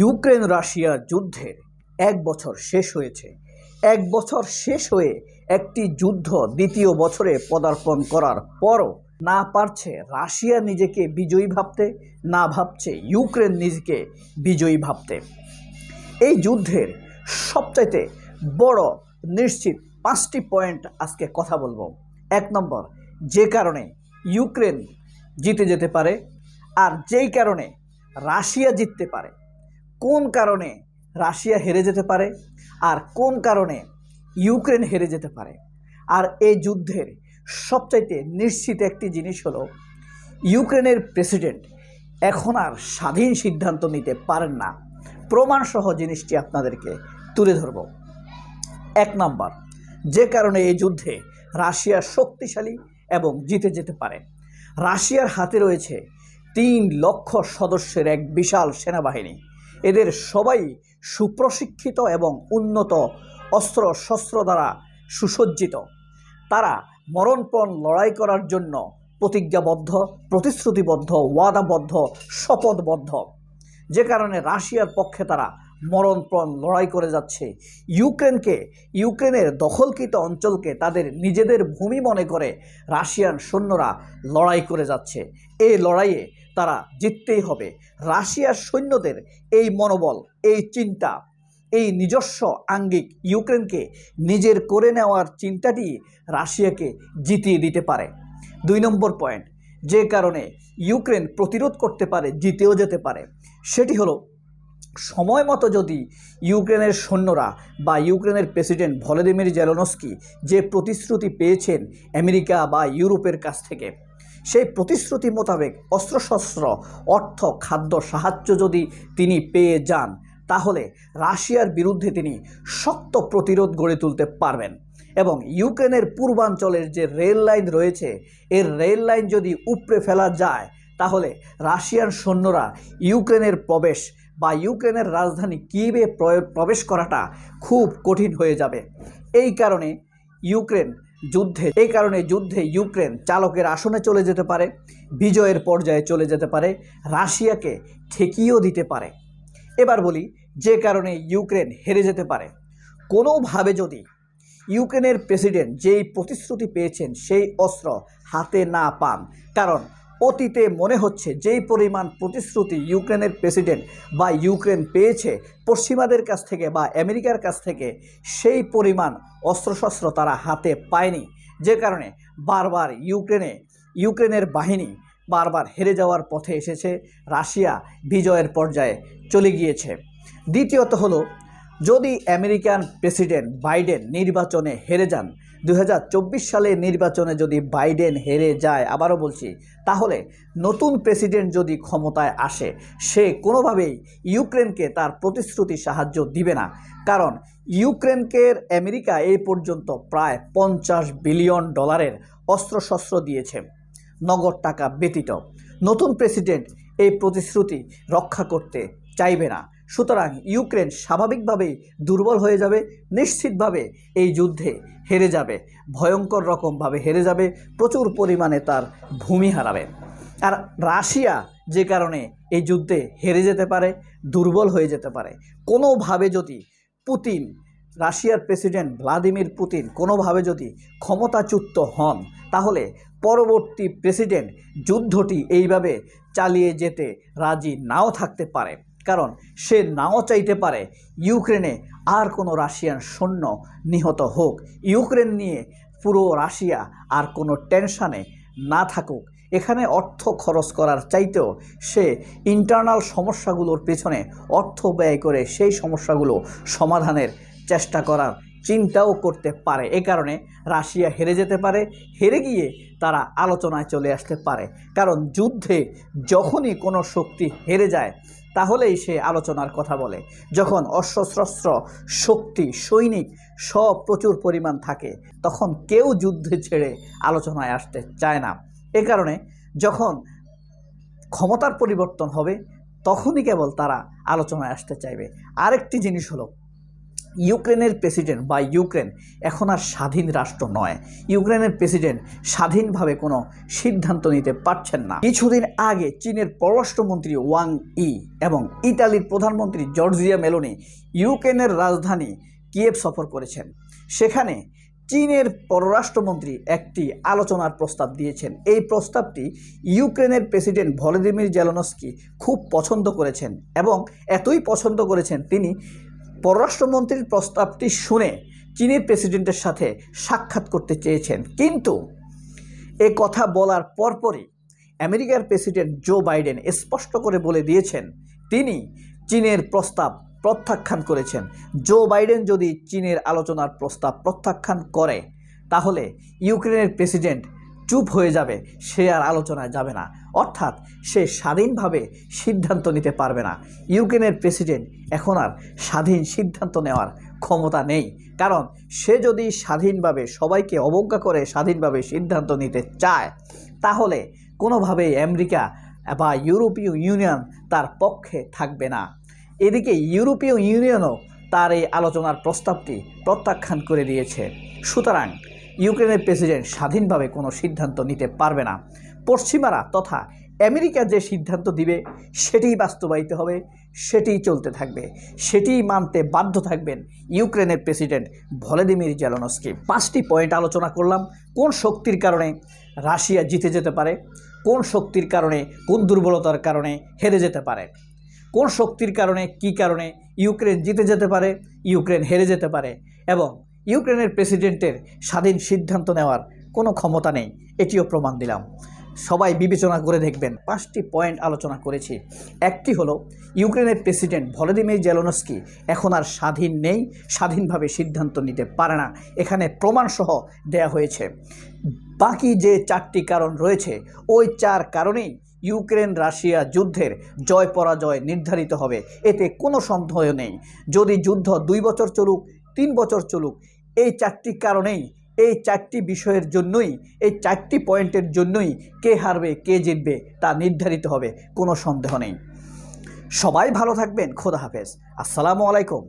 Ukraine Russia যুদ্ধের এক বছর শেষ হয়েছে এক বছর শেষ হয়ে একটি যুদ্ধ দ্বিতীয় বছরে পদার্পণ করার পরও না পারছে রাশিয়া নিজেকে বিজয়ী ভাবতে না ভাবছে ইউক্রেন নিজেকে বিজয়ী ভাবতে এই যুদ্ধের সবচাইতে বড় নিশ্চিত পাঁচটি পয়েন্ট আজকে কথা বলবো এক নম্বর যে কারণে ইউক্রেন জিতে যেতে পারে আর যেই কারণে রাশিয়া জিততে পারে কোন কারণে রাশিয়া হেরে যেতে পারে আর কোন কারণে ইউক্রেন হেরে যেতে পারে আর এই যুদ্ধের সবচাইতে নিশ্চিত একটি জিনিস হল ইউক্রেনের প্রেসিডেন্ট এখন আর স্বাধীন সিদ্ধান্ত নিতে পারেন না প্রমাণসহ জিনিসটি আপনাদেরকে তুলে ধরব এক নাম্বার যে কারণে এই যুদ্ধে রাশিয়া শক্তিশালী এবং জিতে যেতে পারে রাশিয়ার হাতে রয়েছে তিন লক্ষ সদস্যের এক বিশাল সেনাবাহিনী এদের সবাই সুপ্রশিক্ষিত এবং উন্নত অস্ত্র শস্ত্র দ্বারা সুসজ্জিত তারা মরণপণ লড়াই করার জন্য প্রতিজ্ঞাবদ্ধ প্রতিশ্রুতিবদ্ধ ওয়াদাবদ্ধ শপথবদ্ধ যে কারণে রাশিয়ার পক্ষে তারা মরণপণ লড়াই করে যাচ্ছে ইউক্রেনকে ইউক্রেনের দখলকৃত অঞ্চলকে তাদের নিজেদের ভূমি মনে করে রাশিয়ান সৈন্যরা লড়াই করে যাচ্ছে এই লড়াইয়ে তারা জিততেই হবে রাশিয়ার সৈন্যদের এই মনোবল এই চিন্তা এই নিজস্ব আঙ্গিক ইউক্রেনকে নিজের করে নেওয়ার চিন্তাটি রাশিয়াকে জিতিয়ে দিতে পারে দুই নম্বর পয়েন্ট যে কারণে ইউক্রেন প্রতিরোধ করতে পারে জিতেও যেতে পারে সেটি হলো সময় মতো যদি ইউক্রেনের সৈন্যরা বা ইউক্রেনের প্রেসিডেন্ট ভলোদিমির জেলনস্কি যে প্রতিশ্রুতি পেয়েছেন আমেরিকা বা ইউরোপের কাছ থেকে সেই প্রতিশ্রুতি মোতাবেক অস্ত্রশস্ত্র অর্থ খাদ্য সাহায্য যদি তিনি পেয়ে যান তাহলে রাশিয়ার বিরুদ্ধে তিনি শক্ত প্রতিরোধ গড়ে তুলতে পারবেন এবং ইউক্রেনের পূর্বাঞ্চলের যে রেল লাইন রয়েছে এর রেল লাইন যদি উপড়ে ফেলা যায় তাহলে রাশিয়ান সৈন্যরা ইউক্রেনের প্রবেশ বা ইউক্রেনের রাজধানী কিবে প্রবেশ করাটা খুব কঠিন হয়ে যাবে এই কারণে ইউক্রেন যুদ্ধে এই কারণে যুদ্ধে ইউক্রেন চালকের আসনে চলে যেতে পারে বিজয়ের পর্যায়ে চলে যেতে পারে রাশিয়াকে ঠেকিয়েও দিতে পারে এবার বলি যে কারণে ইউক্রেন হেরে যেতে পারে কোনোভাবে যদি ইউক্রেনের প্রেসিডেন্ট যেই প্রতিশ্রুতি পেয়েছেন সেই অস্ত্র হাতে না পান কারণ অতীতে মনে হচ্ছে যেই পরিমাণ প্রতিশ্রুতি ইউক্রেনের প্রেসিডেন্ট বা ইউক্রেন পেয়েছে পশ্চিমাদের কাছ থেকে বা আমেরিকার কাছ থেকে সেই পরিমাণ অস্ত্রশস্ত্র তারা হাতে পায়নি যে কারণে বারবার ইউক্রেনে ইউক্রেনের বাহিনী বারবার হেরে যাওয়ার পথে এসেছে রাশিয়া বিজয়ের পর্যায়ে চলে গিয়েছে দ্বিতীয়ত হলো যদি আমেরিকান প্রেসিডেন্ট বাইডেন নির্বাচনে হেরে যান দু সালে নির্বাচনে যদি বাইডেন হেরে যায় আবারও বলছি তাহলে নতুন প্রেসিডেন্ট যদি ক্ষমতায় আসে সে কোনোভাবেই ইউক্রেনকে তার প্রতিশ্রুতি সাহায্য দিবে না কারণ ইউক্রেনকে আমেরিকা এই পর্যন্ত প্রায় পঞ্চাশ বিলিয়ন ডলারের অস্ত্রশস্ত্র দিয়েছে নগদ টাকা ব্যতীত নতুন প্রেসিডেন্ট এই প্রতিশ্রুতি রক্ষা করতে চাইবে না সুতরাং ইউক্রেন স্বাভাবিকভাবেই দুর্বল হয়ে যাবে নিশ্চিতভাবে এই যুদ্ধে হেরে যাবে ভয়ঙ্কর রকমভাবে হেরে যাবে প্রচুর পরিমাণে তার ভূমি হারাবে আর রাশিয়া যে কারণে এই যুদ্ধে হেরে যেতে পারে দুর্বল হয়ে যেতে পারে কোনোভাবে যদি পুতিন রাশিয়ার প্রেসিডেন্ট ভ্লাদিমির পুতিন কোনোভাবে যদি ক্ষমতাচ্যুত হন তাহলে পরবর্তী প্রেসিডেন্ট যুদ্ধটি এইভাবে চালিয়ে যেতে রাজি নাও থাকতে পারে কারণ সে নাও চাইতে পারে ইউক্রেনে আর কোনো রাশিয়ান সৈন্য নিহত হোক ইউক্রেন নিয়ে পুরো রাশিয়া আর কোনো টেনশানে না থাকুক এখানে অর্থ খরচ করার চাইতেও সে ইন্টারনাল সমস্যাগুলোর পেছনে অর্থ ব্যয় করে সেই সমস্যাগুলো সমাধানের চেষ্টা করার চিন্তাও করতে পারে এ কারণে রাশিয়া হেরে যেতে পারে হেরে গিয়ে তারা আলোচনায় চলে আসতে পারে কারণ যুদ্ধে যখনই কোনো শক্তি হেরে যায় তাহলেই সে আলোচনার কথা বলে যখন অস্ত্রশস্ত্র শক্তি সৈনিক সব প্রচুর পরিমাণ থাকে তখন কেউ যুদ্ধে ছেড়ে আলোচনায় আসতে চায় না এ কারণে যখন ক্ষমতার পরিবর্তন হবে তখনই কেবল তারা আলোচনায় আসতে চাইবে আরেকটি জিনিস হলো ইউক্রেনের প্রেসিডেন্ট বা ইউক্রেন এখন আর স্বাধীন রাষ্ট্র নয় ইউক্রেনের প্রেসিডেন্ট স্বাধীনভাবে কোনো সিদ্ধান্ত নিতে পারছেন না কিছুদিন আগে চীনের পররাষ্ট্রমন্ত্রী ওয়াং ই এবং ইতালির প্রধানমন্ত্রী জর্জিয়া মেলোনি ইউক্রেনের রাজধানী কিয়েভ সফর করেছেন সেখানে চীনের পররাষ্ট্রমন্ত্রী একটি আলোচনার প্রস্তাব দিয়েছেন এই প্রস্তাবটি ইউক্রেনের প্রেসিডেন্ট ভলোদিমির জেলনস্কি খুব পছন্দ করেছেন এবং এতই পছন্দ করেছেন তিনি পররাষ্ট্রমন্ত্রীর প্রস্তাবটি শুনে চীনের প্রেসিডেন্টের সাথে সাক্ষাৎ করতে চেয়েছেন কিন্তু এ কথা বলার পরপরই আমেরিকার প্রেসিডেন্ট জো বাইডেন স্পষ্ট করে বলে দিয়েছেন তিনি চীনের প্রস্তাব প্রত্যাখ্যান করেছেন জো বাইডেন যদি চীনের আলোচনার প্রস্তাব প্রত্যাখ্যান করে তাহলে ইউক্রেনের প্রেসিডেন্ট চুপ হয়ে যাবে সে আর আলোচনায় যাবে না অর্থাৎ সে স্বাধীনভাবে সিদ্ধান্ত নিতে পারবে না ইউক্রেনের প্রেসিডেন্ট এখন আর স্বাধীন সিদ্ধান্ত নেওয়ার ক্ষমতা নেই কারণ সে যদি স্বাধীনভাবে সবাইকে অবজ্ঞা করে স্বাধীনভাবে সিদ্ধান্ত নিতে চায় তাহলে কোনোভাবেই আমেরিকা বা ইউরোপীয় ইউনিয়ন তার পক্ষে থাকবে না এদিকে ইউরোপীয় ইউনিয়নও তার এই আলোচনার প্রস্তাবটি প্রত্যাখ্যান করে দিয়েছে সুতরাং ইউক্রেনের প্রেসিডেন্ট স্বাধীনভাবে কোনো সিদ্ধান্ত নিতে পারবে না পশ্চিমারা তথা আমেরিকা যে সিদ্ধান্ত দিবে সেটিই বাস্তবায়িত হবে সেটিই চলতে থাকবে সেটিই মানতে বাধ্য থাকবেন ইউক্রেনের প্রেসিডেন্ট ভলেদিমির জেলনস্কি পাঁচটি পয়েন্ট আলোচনা করলাম কোন শক্তির কারণে রাশিয়া জিতে যেতে পারে কোন শক্তির কারণে কোন দুর্বলতার কারণে হেরে যেতে পারে কোন শক্তির কারণে কি কারণে ইউক্রেন জিতে যেতে পারে ইউক্রেন হেরে যেতে পারে এবং ইউক্রেনের প্রেসিডেন্টের স্বাধীন সিদ্ধান্ত নেওয়ার কোনো ক্ষমতা নেই এটিও প্রমাণ দিলাম সবাই বিবেচনা করে দেখবেন পাঁচটি পয়েন্ট আলোচনা করেছি একটি হলো ইউক্রেনের প্রেসিডেন্ট ভলোদিমির জেলোনস্কি এখন আর স্বাধীন নেই স্বাধীনভাবে সিদ্ধান্ত নিতে পারে না এখানে প্রমাণসহ দেয়া হয়েছে বাকি যে চারটি কারণ রয়েছে ওই চার কারণেই ইউক্রেন রাশিয়া যুদ্ধের জয় পরাজয় নির্ধারিত হবে এতে কোনো সন্দেহ নেই যদি যুদ্ধ দুই বছর চলুক তিন বছর চলুক এই চারটি কারণেই এই চারটি বিষয়ের জন্যই এই চারটি পয়েন্টের জন্যই কে হারবে কে জিতবে তা নির্ধারিত হবে কোনো সন্দেহ নেই সবাই ভালো থাকবেন খোদা হাফেজ আসসালামু আলাইকুম